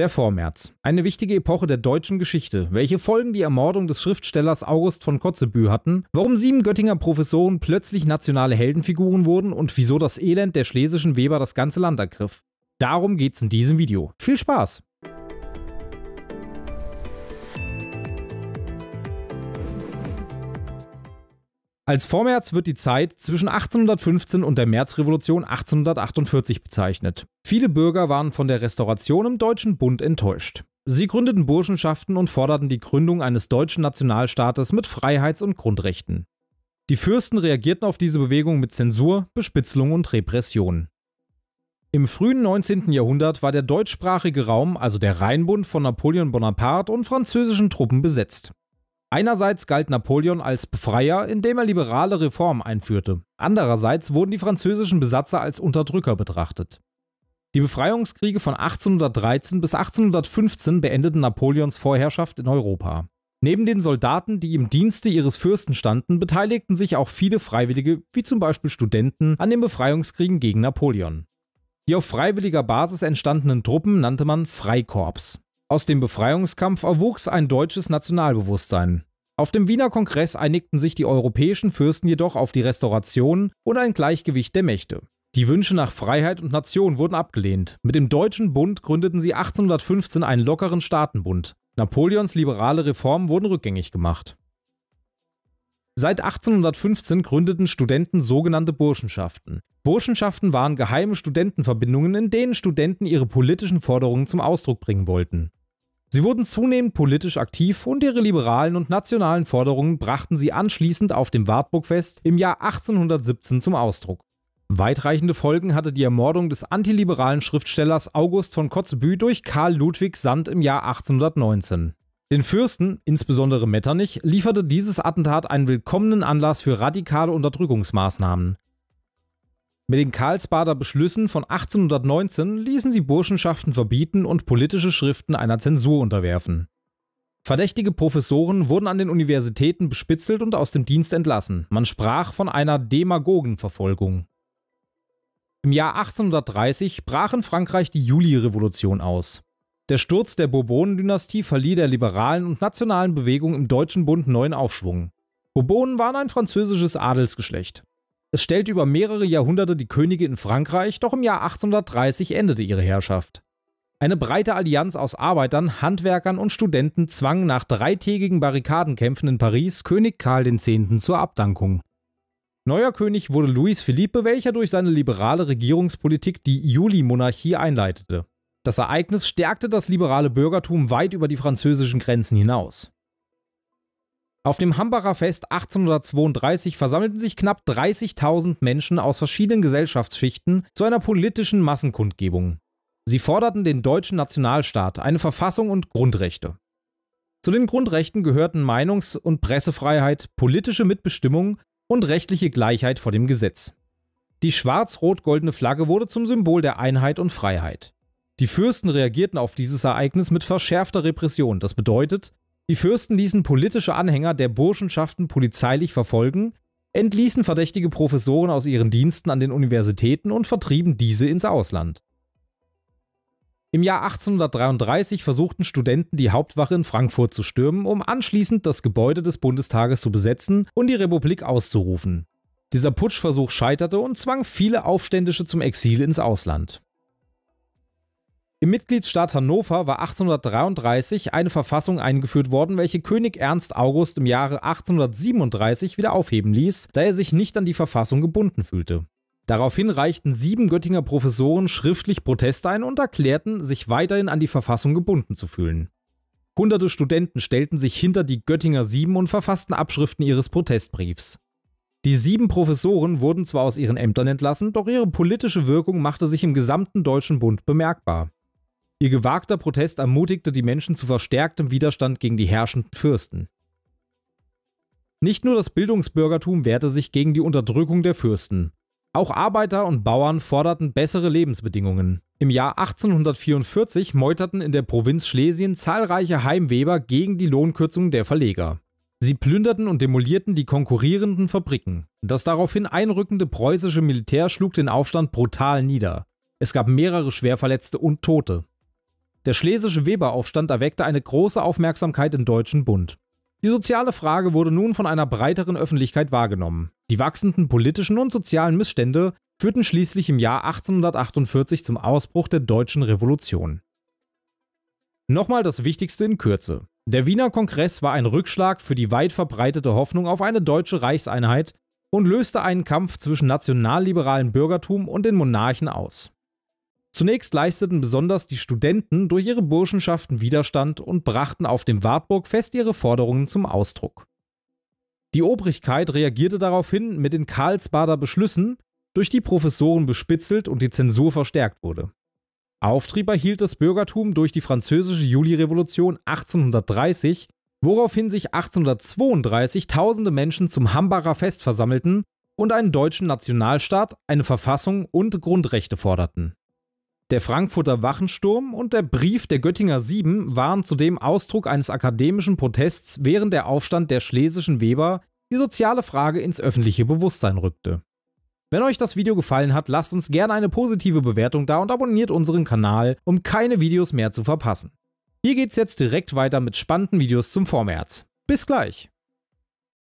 Der Vormärz. Eine wichtige Epoche der deutschen Geschichte. Welche Folgen die Ermordung des Schriftstellers August von Kotzebue hatten, warum sieben Göttinger Professoren plötzlich nationale Heldenfiguren wurden und wieso das Elend der schlesischen Weber das ganze Land ergriff. Darum geht's in diesem Video. Viel Spaß! Als Vormärz wird die Zeit zwischen 1815 und der Märzrevolution 1848 bezeichnet. Viele Bürger waren von der Restauration im Deutschen Bund enttäuscht. Sie gründeten Burschenschaften und forderten die Gründung eines deutschen Nationalstaates mit Freiheits- und Grundrechten. Die Fürsten reagierten auf diese Bewegung mit Zensur, Bespitzelung und Repression. Im frühen 19. Jahrhundert war der deutschsprachige Raum, also der Rheinbund, von Napoleon Bonaparte und französischen Truppen besetzt. Einerseits galt Napoleon als Befreier, indem er liberale Reformen einführte. Andererseits wurden die französischen Besatzer als Unterdrücker betrachtet. Die Befreiungskriege von 1813 bis 1815 beendeten Napoleons Vorherrschaft in Europa. Neben den Soldaten, die im Dienste ihres Fürsten standen, beteiligten sich auch viele Freiwillige, wie zum Beispiel Studenten, an den Befreiungskriegen gegen Napoleon. Die auf freiwilliger Basis entstandenen Truppen nannte man Freikorps. Aus dem Befreiungskampf erwuchs ein deutsches Nationalbewusstsein. Auf dem Wiener Kongress einigten sich die europäischen Fürsten jedoch auf die Restauration und ein Gleichgewicht der Mächte. Die Wünsche nach Freiheit und Nation wurden abgelehnt. Mit dem Deutschen Bund gründeten sie 1815 einen lockeren Staatenbund. Napoleons liberale Reformen wurden rückgängig gemacht. Seit 1815 gründeten Studenten sogenannte Burschenschaften. Burschenschaften waren geheime Studentenverbindungen, in denen Studenten ihre politischen Forderungen zum Ausdruck bringen wollten. Sie wurden zunehmend politisch aktiv und ihre liberalen und nationalen Forderungen brachten sie anschließend auf dem Wartburgfest im Jahr 1817 zum Ausdruck. Weitreichende Folgen hatte die Ermordung des antiliberalen Schriftstellers August von Kotzebue durch Karl Ludwig Sand im Jahr 1819. Den Fürsten, insbesondere Metternich, lieferte dieses Attentat einen willkommenen Anlass für radikale Unterdrückungsmaßnahmen. Mit den Karlsbader Beschlüssen von 1819 ließen sie Burschenschaften verbieten und politische Schriften einer Zensur unterwerfen. Verdächtige Professoren wurden an den Universitäten bespitzelt und aus dem Dienst entlassen. Man sprach von einer Demagogenverfolgung. Im Jahr 1830 brach in Frankreich die Julirevolution aus. Der Sturz der Bourbonendynastie verlieh der liberalen und nationalen Bewegung im Deutschen Bund neuen Aufschwung. Bourbonen waren ein französisches Adelsgeschlecht. Es stellte über mehrere Jahrhunderte die Könige in Frankreich, doch im Jahr 1830 endete ihre Herrschaft. Eine breite Allianz aus Arbeitern, Handwerkern und Studenten zwang nach dreitägigen Barrikadenkämpfen in Paris König Karl X. zur Abdankung. Neuer König wurde Louis Philippe, welcher durch seine liberale Regierungspolitik die Juli-Monarchie einleitete. Das Ereignis stärkte das liberale Bürgertum weit über die französischen Grenzen hinaus. Auf dem Hambacher Fest 1832 versammelten sich knapp 30.000 Menschen aus verschiedenen Gesellschaftsschichten zu einer politischen Massenkundgebung. Sie forderten den deutschen Nationalstaat, eine Verfassung und Grundrechte. Zu den Grundrechten gehörten Meinungs- und Pressefreiheit, politische Mitbestimmung und rechtliche Gleichheit vor dem Gesetz. Die schwarz-rot-goldene Flagge wurde zum Symbol der Einheit und Freiheit. Die Fürsten reagierten auf dieses Ereignis mit verschärfter Repression, das bedeutet, die Fürsten ließen politische Anhänger der Burschenschaften polizeilich verfolgen, entließen verdächtige Professoren aus ihren Diensten an den Universitäten und vertrieben diese ins Ausland. Im Jahr 1833 versuchten Studenten die Hauptwache in Frankfurt zu stürmen, um anschließend das Gebäude des Bundestages zu besetzen und die Republik auszurufen. Dieser Putschversuch scheiterte und zwang viele Aufständische zum Exil ins Ausland. Im Mitgliedsstaat Hannover war 1833 eine Verfassung eingeführt worden, welche König Ernst August im Jahre 1837 wieder aufheben ließ, da er sich nicht an die Verfassung gebunden fühlte. Daraufhin reichten sieben Göttinger Professoren schriftlich Proteste ein und erklärten, sich weiterhin an die Verfassung gebunden zu fühlen. Hunderte Studenten stellten sich hinter die Göttinger Sieben und verfassten Abschriften ihres Protestbriefs. Die sieben Professoren wurden zwar aus ihren Ämtern entlassen, doch ihre politische Wirkung machte sich im gesamten Deutschen Bund bemerkbar. Ihr gewagter Protest ermutigte die Menschen zu verstärktem Widerstand gegen die herrschenden Fürsten. Nicht nur das Bildungsbürgertum wehrte sich gegen die Unterdrückung der Fürsten. Auch Arbeiter und Bauern forderten bessere Lebensbedingungen. Im Jahr 1844 meuterten in der Provinz Schlesien zahlreiche Heimweber gegen die Lohnkürzungen der Verleger. Sie plünderten und demolierten die konkurrierenden Fabriken. Das daraufhin einrückende preußische Militär schlug den Aufstand brutal nieder. Es gab mehrere Schwerverletzte und Tote. Der schlesische Weberaufstand erweckte eine große Aufmerksamkeit im Deutschen Bund. Die soziale Frage wurde nun von einer breiteren Öffentlichkeit wahrgenommen. Die wachsenden politischen und sozialen Missstände führten schließlich im Jahr 1848 zum Ausbruch der Deutschen Revolution. Nochmal das Wichtigste in Kürze. Der Wiener Kongress war ein Rückschlag für die weit verbreitete Hoffnung auf eine deutsche Reichseinheit und löste einen Kampf zwischen nationalliberalem Bürgertum und den Monarchen aus. Zunächst leisteten besonders die Studenten durch ihre Burschenschaften Widerstand und brachten auf dem Wartburgfest ihre Forderungen zum Ausdruck. Die Obrigkeit reagierte daraufhin mit den Karlsbader Beschlüssen, durch die Professoren bespitzelt und die Zensur verstärkt wurde. Auftrieb erhielt das Bürgertum durch die französische Julirevolution 1830, woraufhin sich 1832 tausende Menschen zum Hambacher Fest versammelten und einen deutschen Nationalstaat, eine Verfassung und Grundrechte forderten. Der Frankfurter Wachensturm und der Brief der Göttinger Sieben waren zudem Ausdruck eines akademischen Protests, während der Aufstand der schlesischen Weber die soziale Frage ins öffentliche Bewusstsein rückte. Wenn euch das Video gefallen hat, lasst uns gerne eine positive Bewertung da und abonniert unseren Kanal, um keine Videos mehr zu verpassen. Hier geht's jetzt direkt weiter mit spannenden Videos zum Vormärz. Bis gleich!